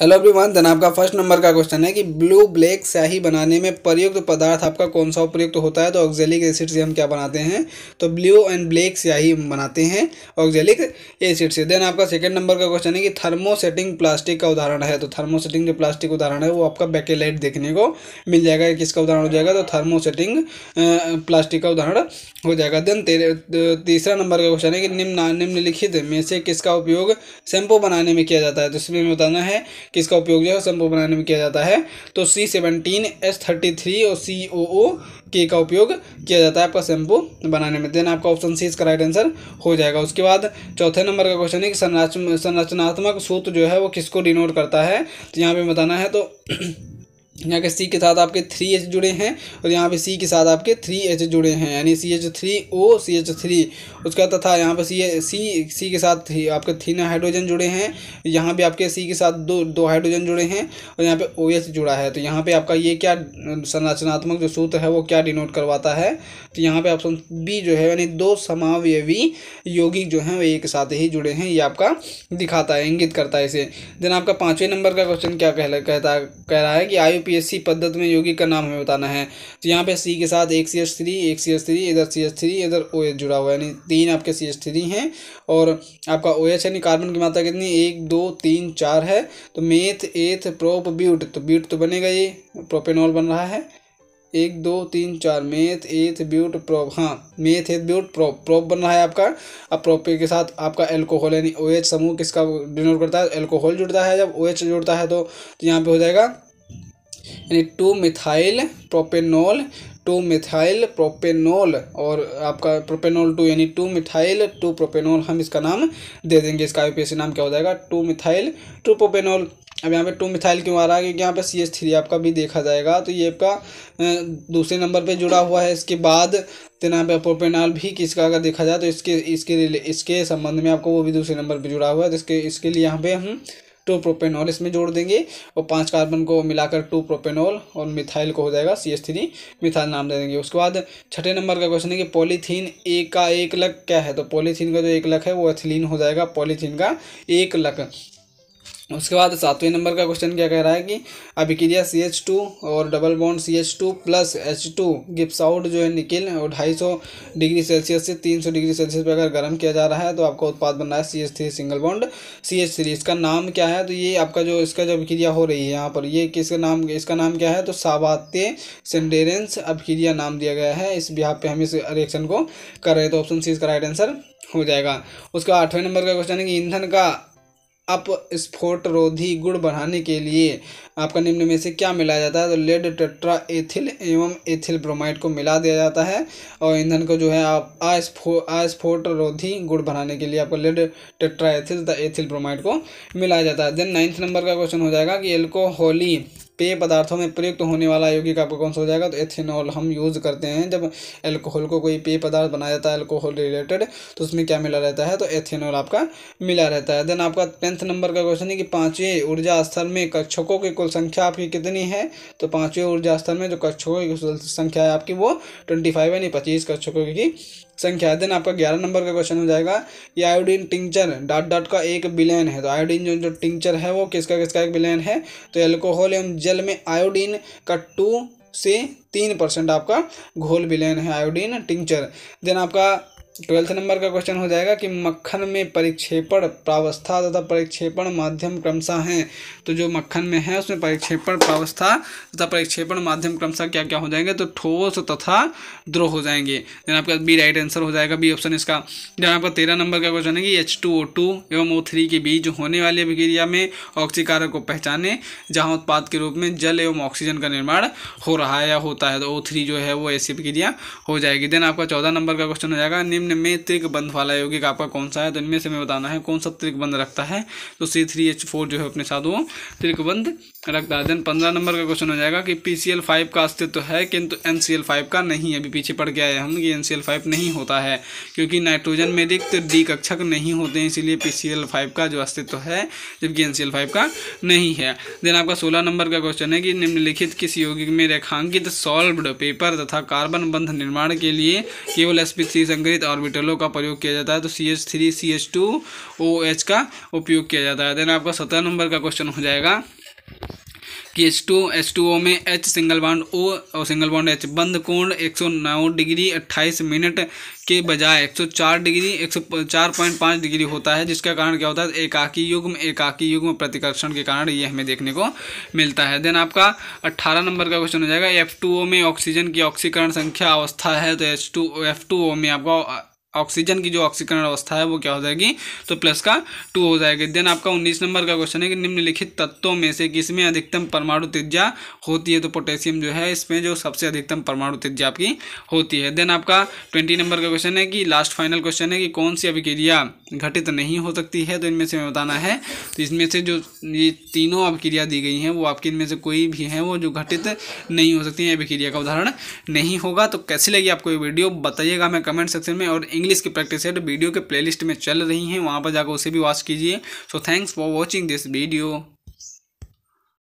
hello everyone then आपका first number का question है कि ब्लू ब्लैक स्याही बनाने में प्रयुक्त पदार्थ आपका कौन सा उपयुक्त होता है तो ऑक्जेलिक एसिड से हम क्या बनाते हैं तो ब्लू एंड ब्लैक स्याही बनाते हैं ऑक्जेलिक एसिड से देन आपका सेकंड नंबर का क्वेश्चन है कि थर्मोसेटिंग प्लास्टिक का उदाहरण है तो थर्मोसेटिंग जो प्लास्टिक उदाहरण है वो आपका बैकेलाइट देखने को मिल जाएगा किसका उदाहरण हो जाएगा तो थर्मोसेटिंग प्लास्टिक का उदाहरण हो जाएगा देन तो तीसरा नंबर का क्वेश्चन है कि निम्न निम्नलिखित में से किसका उपयोग शैम्पू बनाने में किया जाता है तो इसमें बताना है किसका उपयोग जो है संभव बनाने में किया जाता है तो C seventeen S thirty three और सी ओ ओ के का उपयोग किया जाता है आपका शैम्पू बनाने में देन आपका ऑप्शन सी इसका राइट आंसर हो जाएगा उसके बाद चौथे नंबर का क्वेश्चन है कि संरचनात्मक सूत्र जो है वो किसको डिनोट करता है तो यहाँ पे बताना है तो यहाँ के सी के साथ आपके थ्री एच जुड़े हैं और यहाँ पे सी के साथ आपके थ्री एच जुड़े हैं यानी C H three O C H three उसका तथा यहाँ पे सी सी सी के साथ थ्री आपके थीन हाइड्रोजन जुड़े हैं यहाँ पे आपके सी के साथ दो दो हाइड्रोजन जुड़े हैं और यहाँ पे ओ एच जुड़ा है तो यहाँ पे आपका ये क्या संरचनात्मक जो सूत्र है वो क्या डिनोट करवाता है तो यहाँ पे ऑप्शन बी जो है यानी दो समावयवी यौगिक जो हैं वो एक साथ ही जुड़े हैं ये आपका दिखाता है इंगित करता है इसे देन आपका पाँचवें नंबर का क्वेश्चन क्या कह कहता कह रहा है कि आयु एमपीएससी पद्धति में यौगिक का नाम हमें बताना है तो यहाँ पे सी के साथ एक सी एच थ्री एक सी एच थ्री इधर सी एच थ्री इधर ओ एच जुड़ा हुआ है यानी तीन आपके सी एच थ्री हैं और आपका ओ एच यानी कार्बन की मात्रा कितनी एक दो तीन चार है तो मेथ एथ प्रोप ब्यूट तो ब्यूट तो बनेगा ये प्रोपेनॉल बन रहा है एक दो तीन चार मेथ एथ ब्यूट प्रोप हाँ मेथ एथ ब्यूट प्रोप प्रोप बन रहा है आपका अब प्रोप के साथ आपका एल्कोहल यानी ओ एच समूह किसका डिनोट करता है एल्कोहल जुड़ता है जब ओ एच जुड़ता है तो, तो यहाँ पे हो जाएगा यानी two methyl propanol two methyl propanol और आपका प्रोपेनॉल टू यानी टू मिथाइल टू प्रोपेनॉल हम इसका नाम दे देंगे इसका आई नाम क्या हो जाएगा टू मिथाइल टू प्रोपेनॉल अब यहाँ पे टू मिथाइल क्यों आ रहा है क्योंकि यहाँ पे सी एस थ्री आपका भी देखा जाएगा तो ये आपका दूसरे नंबर पे जुड़ा हुआ है इसके बाद तो यहाँ पे प्रोपेनॉल भी किसका अगर देखा जाए तो इसके इसके इसके संबंध में आपको वो भी दूसरे नंबर पे जुड़ा हुआ है तो इसके इसके लिए यहाँ पे हम टू प्रोपेनॉल इसमें जोड़ देंगे और पांच कार्बन को मिलाकर टू प्रोपेनॉल और मिथाइल को हो जाएगा सी एस थ्री मिथाइल नाम दे देंगे उसके बाद छठे नंबर का क्वेश्चन है कि पॉलीथीन ए का एक लक क्या है तो पॉलीथीन का जो एक लक है वो एथिलीन हो जाएगा पॉलीथीन का एक लक उसके बाद सातवें नंबर का क्वेश्चन क्या कह रहा है कि अभिक्रिया सी एच टू और double bond C H two plus H two gives out जो है निकिल और ढाई सौ डिग्री सेल्सियस से तीन सौ डिग्री सेल्सियस पर अगर गर्म किया जा रहा है तो आपका उत्पाद बन रहा है C H three single bond C H three इसका नाम क्या है तो ये आपका जो इसका जो अभिक्रिया हो रही है यहाँ पर ये किसका नाम इसका नाम क्या है तो साबाते सेंडेरेंस अभिक्रिया नाम दिया गया है इस बिहार पर हम इस रिएक्शन को कर रहे हैं तो ऑप्शन सी इसका राइट आंसर हो जाएगा उसका आठवें नंबर का क्वेश्चन है कि ईंधन का अपस्फोटरोधी गुण बढ़ाने के लिए आपका निम्न में से क्या मिलाया जाता है तो लेड टेट्रा एथिल एवं एथिल ब्रोमाइड को मिला दिया जाता है और ईंधन को जो है आप अस्फो अस्फोटरोधी गुण बढ़ाने के लिए आपको लेड टेट्रा एथिल तथा एथिल ब्रोमाइड को मिलाया जाता है देन नाइन्थ नंबर का क्वेश्चन हो जाएगा कि एल्कोहली पेय पदार्थों में प्रयुक्त होने वाला यौगिक आपका कौन सा हो जाएगा तो एथेनॉल हम यूज़ करते हैं जब एल्कोहल को कोई पेय पदार्थ बनाया जाता है एल्कोहल रिलेटेड तो उसमें क्या मिला रहता है तो एथेनॉल आपका मिला रहता है देन आपका टेंथ नंबर का क्वेश्चन है कि पाँचवें ऊर्जा स्तर में कक्षकों की कुल संख्या आपकी कितनी है तो पाँचवें ऊर्जा स्तर में जो कक्षकों की संख्या है आपकी वो ट्वेंटी फाइव यानी पच्चीस कक्षकों की संख्या देन आपका ग्यारह नंबर का क्वेश्चन हो जाएगा ये आयोडीन टिंचर डॉट डॉट का एक बिलियन है तो आयोडीन जो जो टिंचर है वो किसका किसका एक बिलियन है तो एल्कोहल एवं जल में आयोडीन का टू से तीन परसेंट आपका घोल विलयन है आयोडीन टिंचर देन आपका ट्वेल्थ नंबर का क्वेश्चन हो जाएगा कि मक्खन में परिक्षेपण प्रावस्था तथा परिक्षेपण माध्यम क्रमशः हैं तो जो मक्खन में है उसमें परिक्षेपण प्रावस्था तथा परिक्षेपण माध्यम क्रमशः क्या क्या हो जाएंगे तो ठोस तथा द्रोह हो जाएंगे देन आपका बी राइट आंसर हो जाएगा बी ऑप्शन इसका देन आपका तेरह नंबर का क्वेश्चन है कि एच टू ओ टू एवं ओ थ्री के बीच होने वाली अभिक्रिया में ऑक्सीकारक को पहचाने जहाँ उत्पाद के रूप में जल एवं ऑक्सीजन का निर्माण हो रहा है या होता है तो ओ थ्री जो है वो ऐसी अभिक्रिया हो जाएगी देन आपका चौदह नंबर का क्वेश्चन हो जाएगा निम्न निम्न में त्रिक बंध वाला यौगिक आपका कौन सा है तो इनमें से हमें बताना है कौन सा त्रिक बंध रखता है तो सी थ्री एच फोर जो है अपने साथ वो त्रिक बंध रखता है देन पंद्रह नंबर का क्वेश्चन हो जाएगा कि पी सी एल फाइव का अस्तित्व है किंतु एन सी एल फाइव का नहीं अभी पीछे पड़ गया है हम कि एन सी एल फाइव नहीं होता है क्योंकि नाइट्रोजन में रिक्त डी कक्षक नहीं होते हैं इसीलिए पी सी एल फाइव का जो अस्तित्व है जबकि एन सी एल फाइव का नहीं है देन आपका सोलह नंबर का क्वेश्चन है कि निम्नलिखित किस यौगिक में रेखांकित सॉल्व पेपर तथा कार्बन बंध निर्माण के लिए केवल एस पी थ्री संग्रहित ऑर्बिटलों का प्रयोग किया जाता है तो C H three C H two O H का उपयोग किया जाता है देन आपका सत्रह नंबर का क्वेश्चन हो जाएगा कि H two H two O में एच सिंगल बाउंड ओ और सिंगल बाउंड एच बंद कोण एक सौ नौ डिग्री अट्ठाईस मिनट के बजाय एक सौ चार डिग्री एक सौ चार पॉइंट पाँच डिग्री होता है जिसका कारण क्या होता है एकाकी युग्म एकाकी युग्म प्रतिकर्षण के कारण ये हमें देखने को मिलता है देन आपका अट्ठारह नंबर का क्वेश्चन हो जाएगा एफ टू ओ में ऑक्सीजन की ऑक्सीकरण संख्या अवस्था है तो H two F two O में आपका ऑक्सीजन की जो ऑक्सीकरण अवस्था है वो क्या हो जाएगी तो प्लस का टू हो जाएगा देन आपका उन्नीस नंबर का क्वेश्चन है कि निम्नलिखित तत्वों में से किसमें अधिकतम परमाणु त्रिज्या होती है तो पोटेशियम जो है इसमें जो सबसे अधिकतम परमाणु त्रिज्या आपकी होती है देन आपका ट्वेंटी नंबर का क्वेश्चन है कि लास्ट फाइनल क्वेश्चन है कि कौन सी अभिक्रिया घटित नहीं हो सकती है तो इनमें से हमें बताना है तो इसमें से जो ये तीनों अभिक्रिया दी गई हैं वो आपकी इनमें से कोई भी हैं वो जो घटित नहीं हो सकती है अभिक्रिया का उदाहरण नहीं होगा तो कैसी लगी आपको ये वीडियो बताइएगा हमें कमेंट सेक्शन में और इंग्लिश की प्रैक्टिस हेड वीडियो के प्लेलिस्ट में चल रही हैं वहाँ पर जाकर उसे भी वॉच कीजिए so thanks for watching this video